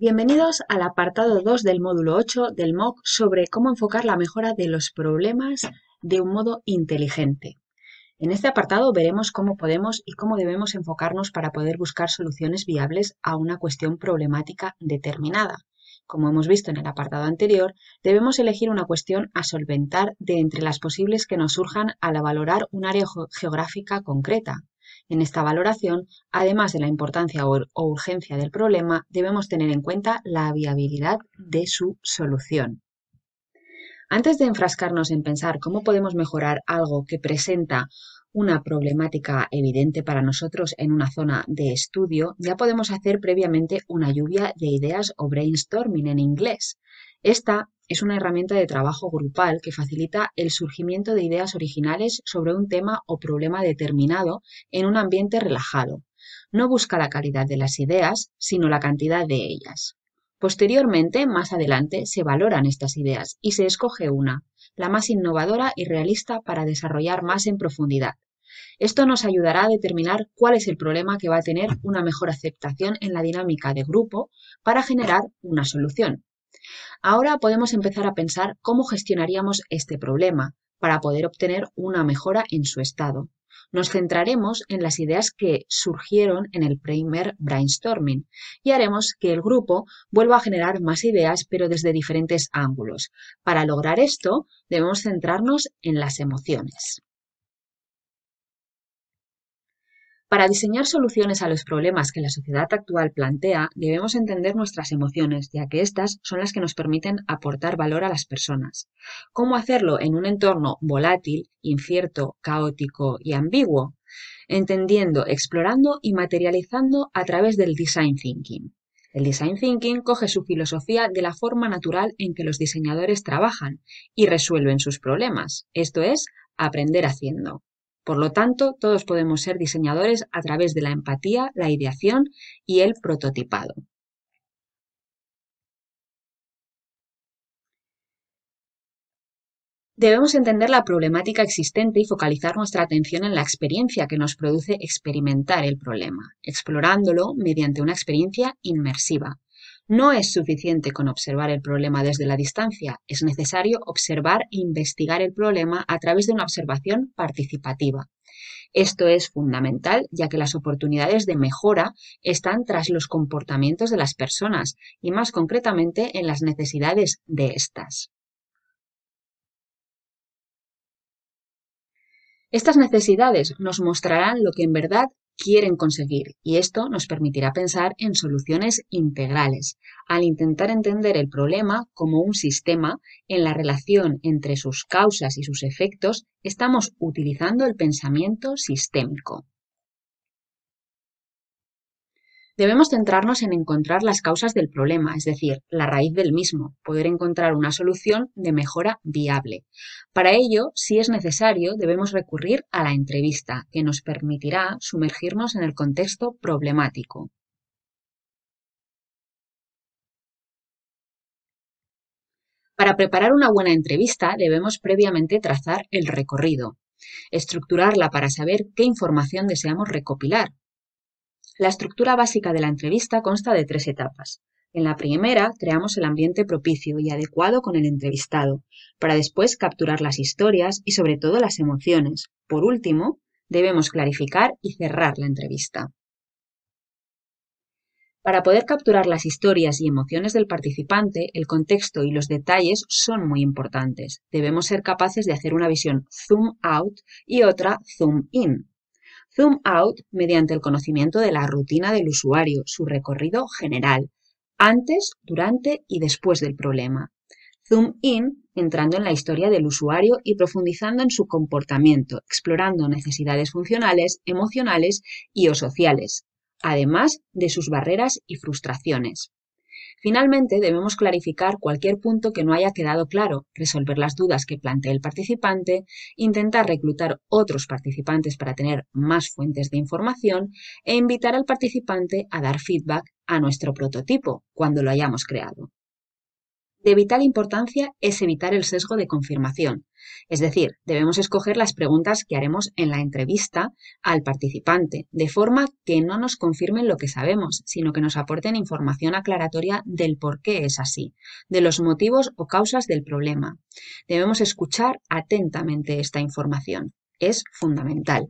Bienvenidos al apartado 2 del módulo 8 del MOOC sobre cómo enfocar la mejora de los problemas de un modo inteligente. En este apartado veremos cómo podemos y cómo debemos enfocarnos para poder buscar soluciones viables a una cuestión problemática determinada. Como hemos visto en el apartado anterior, debemos elegir una cuestión a solventar de entre las posibles que nos surjan al valorar un área geográfica concreta, en esta valoración, además de la importancia o urgencia del problema, debemos tener en cuenta la viabilidad de su solución. Antes de enfrascarnos en pensar cómo podemos mejorar algo que presenta una problemática evidente para nosotros en una zona de estudio, ya podemos hacer previamente una lluvia de ideas o brainstorming en inglés. Esta es una herramienta de trabajo grupal que facilita el surgimiento de ideas originales sobre un tema o problema determinado en un ambiente relajado. No busca la calidad de las ideas, sino la cantidad de ellas. Posteriormente, más adelante, se valoran estas ideas y se escoge una, la más innovadora y realista para desarrollar más en profundidad. Esto nos ayudará a determinar cuál es el problema que va a tener una mejor aceptación en la dinámica de grupo para generar una solución. Ahora podemos empezar a pensar cómo gestionaríamos este problema para poder obtener una mejora en su estado. Nos centraremos en las ideas que surgieron en el primer brainstorming y haremos que el grupo vuelva a generar más ideas pero desde diferentes ángulos. Para lograr esto debemos centrarnos en las emociones. Para diseñar soluciones a los problemas que la sociedad actual plantea, debemos entender nuestras emociones, ya que éstas son las que nos permiten aportar valor a las personas. ¿Cómo hacerlo en un entorno volátil, incierto, caótico y ambiguo? Entendiendo, explorando y materializando a través del design thinking. El design thinking coge su filosofía de la forma natural en que los diseñadores trabajan y resuelven sus problemas, esto es, aprender haciendo. Por lo tanto, todos podemos ser diseñadores a través de la empatía, la ideación y el prototipado. Debemos entender la problemática existente y focalizar nuestra atención en la experiencia que nos produce experimentar el problema, explorándolo mediante una experiencia inmersiva. No es suficiente con observar el problema desde la distancia, es necesario observar e investigar el problema a través de una observación participativa. Esto es fundamental ya que las oportunidades de mejora están tras los comportamientos de las personas y más concretamente en las necesidades de estas. Estas necesidades nos mostrarán lo que en verdad quieren conseguir y esto nos permitirá pensar en soluciones integrales, al intentar entender el problema como un sistema, en la relación entre sus causas y sus efectos estamos utilizando el pensamiento sistémico. Debemos centrarnos en encontrar las causas del problema, es decir, la raíz del mismo, poder encontrar una solución de mejora viable. Para ello, si es necesario, debemos recurrir a la entrevista, que nos permitirá sumergirnos en el contexto problemático. Para preparar una buena entrevista debemos previamente trazar el recorrido, estructurarla para saber qué información deseamos recopilar, la estructura básica de la entrevista consta de tres etapas. En la primera, creamos el ambiente propicio y adecuado con el entrevistado, para después capturar las historias y sobre todo las emociones. Por último, debemos clarificar y cerrar la entrevista. Para poder capturar las historias y emociones del participante, el contexto y los detalles son muy importantes. Debemos ser capaces de hacer una visión zoom out y otra zoom in, Zoom out mediante el conocimiento de la rutina del usuario, su recorrido general, antes, durante y después del problema. Zoom in entrando en la historia del usuario y profundizando en su comportamiento, explorando necesidades funcionales, emocionales y o sociales, además de sus barreras y frustraciones. Finalmente, debemos clarificar cualquier punto que no haya quedado claro, resolver las dudas que plantee el participante, intentar reclutar otros participantes para tener más fuentes de información e invitar al participante a dar feedback a nuestro prototipo cuando lo hayamos creado. De vital importancia es evitar el sesgo de confirmación, es decir, debemos escoger las preguntas que haremos en la entrevista al participante, de forma que no nos confirmen lo que sabemos, sino que nos aporten información aclaratoria del por qué es así, de los motivos o causas del problema. Debemos escuchar atentamente esta información. Es fundamental.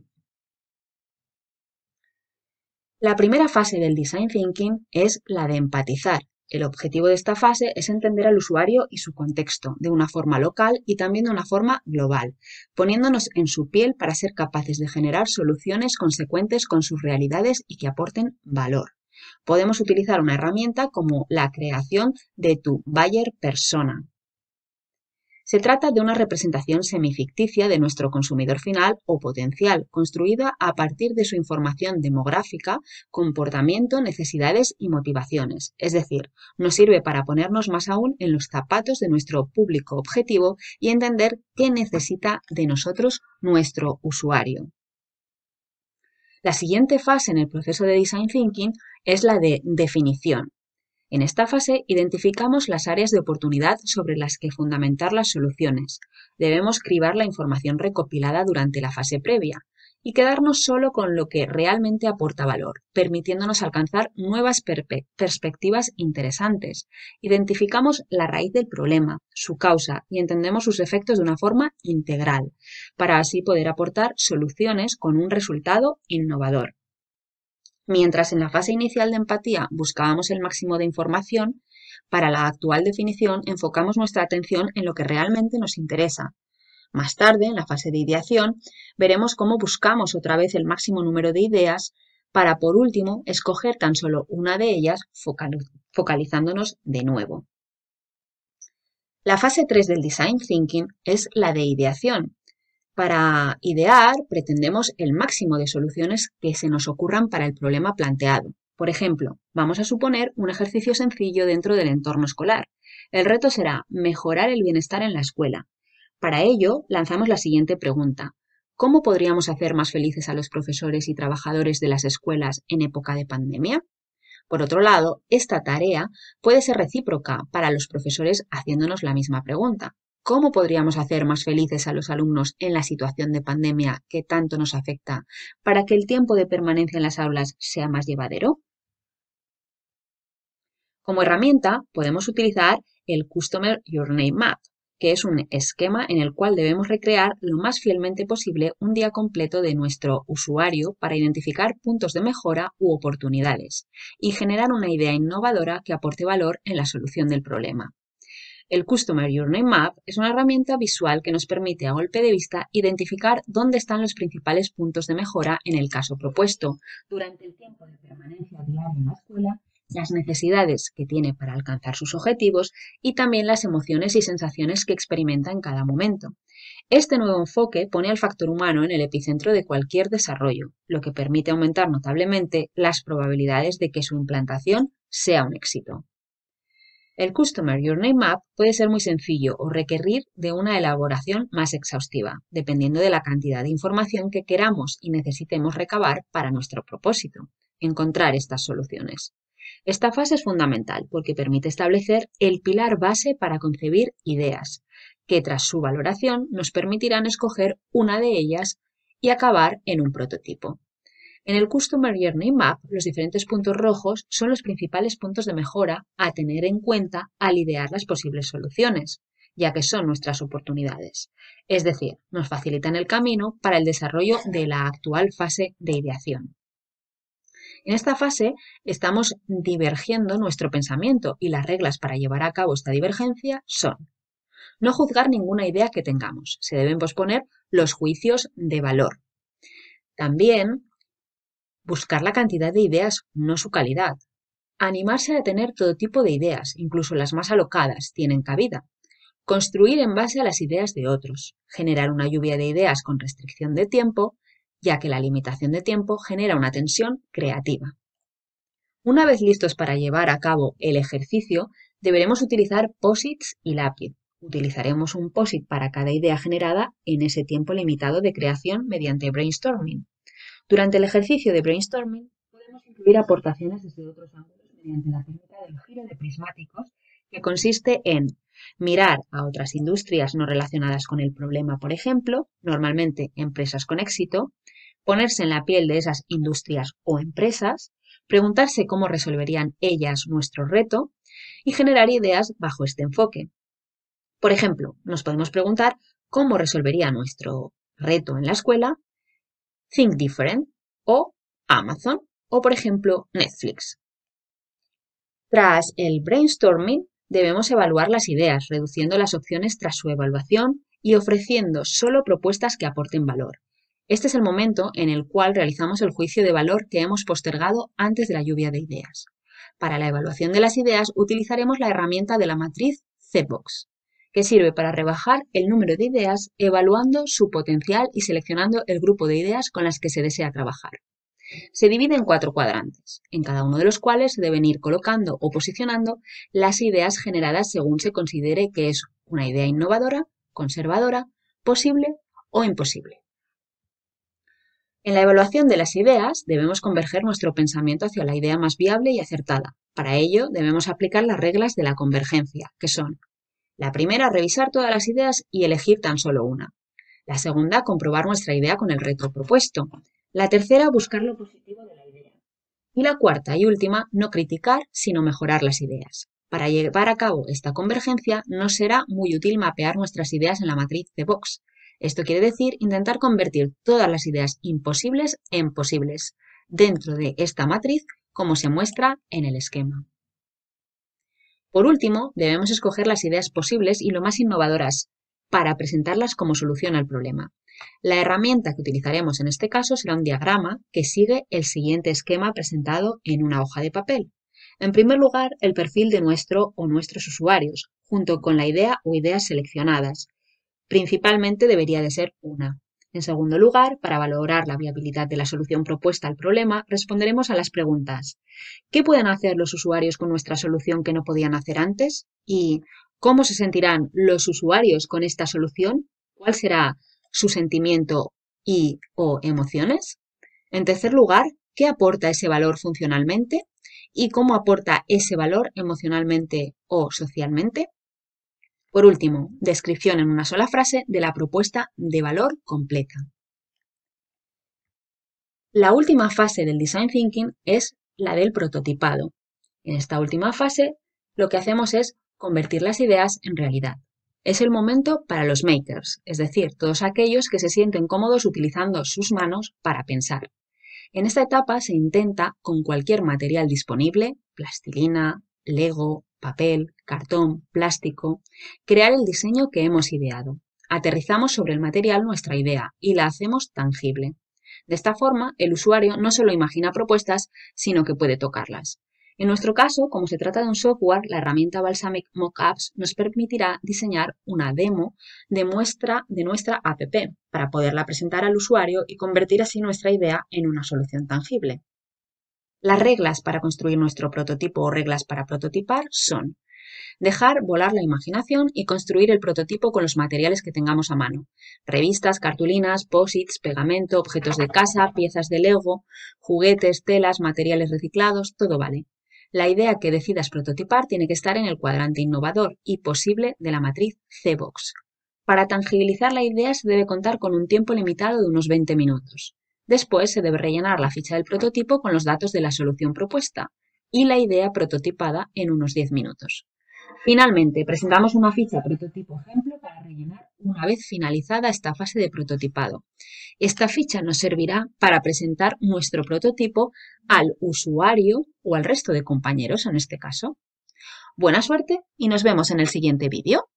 La primera fase del design thinking es la de empatizar, el objetivo de esta fase es entender al usuario y su contexto de una forma local y también de una forma global, poniéndonos en su piel para ser capaces de generar soluciones consecuentes con sus realidades y que aporten valor. Podemos utilizar una herramienta como la creación de tu buyer persona, se trata de una representación semificticia de nuestro consumidor final o potencial, construida a partir de su información demográfica, comportamiento, necesidades y motivaciones. Es decir, nos sirve para ponernos más aún en los zapatos de nuestro público objetivo y entender qué necesita de nosotros nuestro usuario. La siguiente fase en el proceso de design thinking es la de definición. En esta fase identificamos las áreas de oportunidad sobre las que fundamentar las soluciones. Debemos cribar la información recopilada durante la fase previa y quedarnos solo con lo que realmente aporta valor, permitiéndonos alcanzar nuevas perspectivas interesantes. Identificamos la raíz del problema, su causa y entendemos sus efectos de una forma integral, para así poder aportar soluciones con un resultado innovador. Mientras en la fase inicial de empatía buscábamos el máximo de información, para la actual definición enfocamos nuestra atención en lo que realmente nos interesa. Más tarde, en la fase de ideación, veremos cómo buscamos otra vez el máximo número de ideas para, por último, escoger tan solo una de ellas focalizándonos de nuevo. La fase 3 del Design Thinking es la de ideación, para idear, pretendemos el máximo de soluciones que se nos ocurran para el problema planteado. Por ejemplo, vamos a suponer un ejercicio sencillo dentro del entorno escolar. El reto será mejorar el bienestar en la escuela. Para ello, lanzamos la siguiente pregunta. ¿Cómo podríamos hacer más felices a los profesores y trabajadores de las escuelas en época de pandemia? Por otro lado, esta tarea puede ser recíproca para los profesores haciéndonos la misma pregunta cómo podríamos hacer más felices a los alumnos en la situación de pandemia que tanto nos afecta para que el tiempo de permanencia en las aulas sea más llevadero? Como herramienta podemos utilizar el Customer Journey Map, que es un esquema en el cual debemos recrear lo más fielmente posible un día completo de nuestro usuario para identificar puntos de mejora u oportunidades y generar una idea innovadora que aporte valor en la solución del problema. El Customer Journey Map es una herramienta visual que nos permite a golpe de vista identificar dónde están los principales puntos de mejora en el caso propuesto durante el tiempo de permanencia diaria en la escuela las necesidades que tiene para alcanzar sus objetivos y también las emociones y sensaciones que experimenta en cada momento. Este nuevo enfoque pone al factor humano en el epicentro de cualquier desarrollo, lo que permite aumentar notablemente las probabilidades de que su implantación sea un éxito. El Customer Journey Map puede ser muy sencillo o requerir de una elaboración más exhaustiva, dependiendo de la cantidad de información que queramos y necesitemos recabar para nuestro propósito, encontrar estas soluciones. Esta fase es fundamental porque permite establecer el pilar base para concebir ideas, que tras su valoración nos permitirán escoger una de ellas y acabar en un prototipo. En el Customer Journey Map, los diferentes puntos rojos son los principales puntos de mejora a tener en cuenta al idear las posibles soluciones, ya que son nuestras oportunidades. Es decir, nos facilitan el camino para el desarrollo de la actual fase de ideación. En esta fase estamos divergiendo nuestro pensamiento y las reglas para llevar a cabo esta divergencia son no juzgar ninguna idea que tengamos. Se deben posponer los juicios de valor. También Buscar la cantidad de ideas, no su calidad. Animarse a tener todo tipo de ideas, incluso las más alocadas, tienen cabida. Construir en base a las ideas de otros. Generar una lluvia de ideas con restricción de tiempo, ya que la limitación de tiempo genera una tensión creativa. Una vez listos para llevar a cabo el ejercicio, deberemos utilizar posits y lápiz. Utilizaremos un POSIT para cada idea generada en ese tiempo limitado de creación mediante brainstorming. Durante el ejercicio de brainstorming podemos incluir aportaciones desde otros ángulos mediante la técnica del giro de prismáticos que consiste en mirar a otras industrias no relacionadas con el problema, por ejemplo, normalmente empresas con éxito, ponerse en la piel de esas industrias o empresas, preguntarse cómo resolverían ellas nuestro reto y generar ideas bajo este enfoque. Por ejemplo, nos podemos preguntar cómo resolvería nuestro reto en la escuela Think Different o Amazon o, por ejemplo, Netflix. Tras el brainstorming, debemos evaluar las ideas, reduciendo las opciones tras su evaluación y ofreciendo solo propuestas que aporten valor. Este es el momento en el cual realizamos el juicio de valor que hemos postergado antes de la lluvia de ideas. Para la evaluación de las ideas utilizaremos la herramienta de la matriz CBOX que sirve para rebajar el número de ideas evaluando su potencial y seleccionando el grupo de ideas con las que se desea trabajar. Se divide en cuatro cuadrantes, en cada uno de los cuales se deben ir colocando o posicionando las ideas generadas según se considere que es una idea innovadora, conservadora, posible o imposible. En la evaluación de las ideas debemos converger nuestro pensamiento hacia la idea más viable y acertada. Para ello debemos aplicar las reglas de la convergencia, que son la primera, revisar todas las ideas y elegir tan solo una. La segunda, comprobar nuestra idea con el reto propuesto. La tercera, buscar lo positivo de la idea. Y la cuarta y última, no criticar, sino mejorar las ideas. Para llevar a cabo esta convergencia, no será muy útil mapear nuestras ideas en la matriz de Vox. Esto quiere decir intentar convertir todas las ideas imposibles en posibles dentro de esta matriz, como se muestra en el esquema. Por último, debemos escoger las ideas posibles y lo más innovadoras para presentarlas como solución al problema. La herramienta que utilizaremos en este caso será un diagrama que sigue el siguiente esquema presentado en una hoja de papel. En primer lugar, el perfil de nuestro o nuestros usuarios, junto con la idea o ideas seleccionadas. Principalmente debería de ser una. En segundo lugar, para valorar la viabilidad de la solución propuesta al problema, responderemos a las preguntas ¿Qué pueden hacer los usuarios con nuestra solución que no podían hacer antes? ¿Y cómo se sentirán los usuarios con esta solución? ¿Cuál será su sentimiento y o emociones? En tercer lugar, ¿qué aporta ese valor funcionalmente? ¿Y cómo aporta ese valor emocionalmente o socialmente? Por último, descripción en una sola frase de la propuesta de valor completa. La última fase del Design Thinking es la del prototipado. En esta última fase, lo que hacemos es convertir las ideas en realidad. Es el momento para los makers, es decir, todos aquellos que se sienten cómodos utilizando sus manos para pensar. En esta etapa se intenta, con cualquier material disponible, plastilina, Lego, papel, cartón, plástico, crear el diseño que hemos ideado. Aterrizamos sobre el material nuestra idea y la hacemos tangible. De esta forma, el usuario no solo imagina propuestas, sino que puede tocarlas. En nuestro caso, como se trata de un software, la herramienta Balsamic Mockups nos permitirá diseñar una demo de, muestra de nuestra app para poderla presentar al usuario y convertir así nuestra idea en una solución tangible. Las reglas para construir nuestro prototipo o reglas para prototipar son dejar volar la imaginación y construir el prototipo con los materiales que tengamos a mano. Revistas, cartulinas, posits, pegamento, objetos de casa, piezas de Lego, juguetes, telas, materiales reciclados, todo vale. La idea que decidas prototipar tiene que estar en el cuadrante innovador y posible de la matriz C-Box. Para tangibilizar la idea se debe contar con un tiempo limitado de unos 20 minutos. Después se debe rellenar la ficha del prototipo con los datos de la solución propuesta y la idea prototipada en unos 10 minutos. Finalmente, presentamos una ficha prototipo ejemplo para rellenar una vez finalizada esta fase de prototipado. Esta ficha nos servirá para presentar nuestro prototipo al usuario o al resto de compañeros en este caso. Buena suerte y nos vemos en el siguiente vídeo.